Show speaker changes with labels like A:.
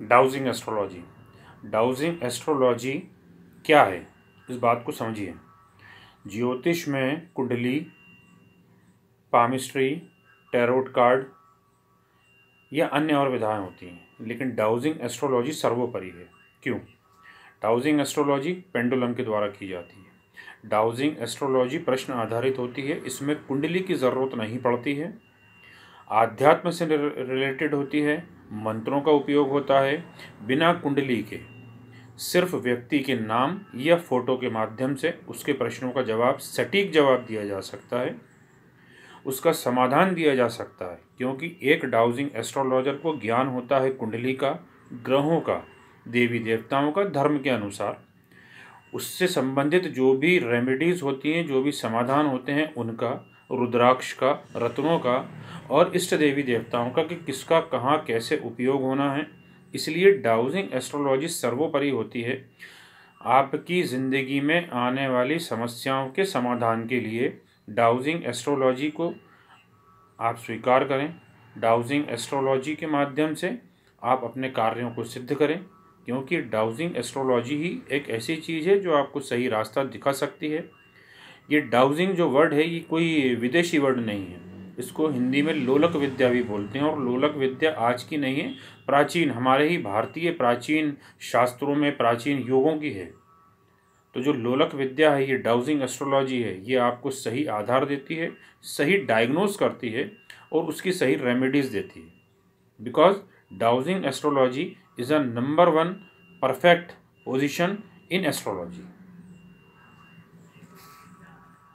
A: dowsing astrology dowsing astrology क्या है इस बात को समझिए ज्योतिष में कुंडली पामिस्ट्री टैरोट कार्ड या अन्य और विधाएं होती हैं लेकिन डाउजिंग एस्ट्रोलॉजी सर्वोपरि है क्यों डाउजिंग एस्ट्रोलॉजी पेंडुलम के द्वारा की जाती है डाउजिंग एस्ट्रोलॉजी प्रश्न आधारित होती है इसमें कुंडली की ज़रूरत नहीं पड़ती है आध्यात्म से रिलेटेड होती है मंत्रों का उपयोग होता है बिना कुंडली के सिर्फ व्यक्ति के नाम या फोटो के माध्यम से उसके प्रश्नों का जवाब सटीक जवाब दिया जा सकता है उसका समाधान दिया जा सकता है क्योंकि एक डाउजिंग एस्ट्रोलॉजर को ज्ञान होता है कुंडली का ग्रहों का देवी देवताओं का धर्म के अनुसार उससे संबंधित जो भी रेमेडीज़ होती हैं जो भी समाधान होते हैं उनका रुद्राक्ष का रत्नों का और इष्ट देवी देवताओं का कि किसका कहाँ कैसे उपयोग होना है इसलिए डाउजिंग एस्ट्रोलॉजी सर्वोपरि होती है आपकी ज़िंदगी में आने वाली समस्याओं के समाधान के लिए डाउजिंग एस्ट्रोलॉजी को आप स्वीकार करें डाउजिंग एस्ट्रोलॉजी के माध्यम से आप अपने कार्यों को सिद्ध करें क्योंकि डाउजिंग एस्ट्रोलॉजी ही एक ऐसी चीज़ है जो आपको सही रास्ता दिखा सकती है ये डाउजिंग जो वर्ड है ये कोई विदेशी वर्ड नहीं है इसको हिंदी में लोलक विद्या भी बोलते हैं और लोलक विद्या आज की नहीं है प्राचीन हमारे ही भारतीय प्राचीन शास्त्रों में प्राचीन योगों की है तो जो लोलक विद्या है ये डाउजिंग एस्ट्रोलॉजी है ये आपको सही आधार देती है सही डायग्नोज करती है और उसकी सही रेमेडीज़ देती है because dowsing astrology is a number one perfect position in astrology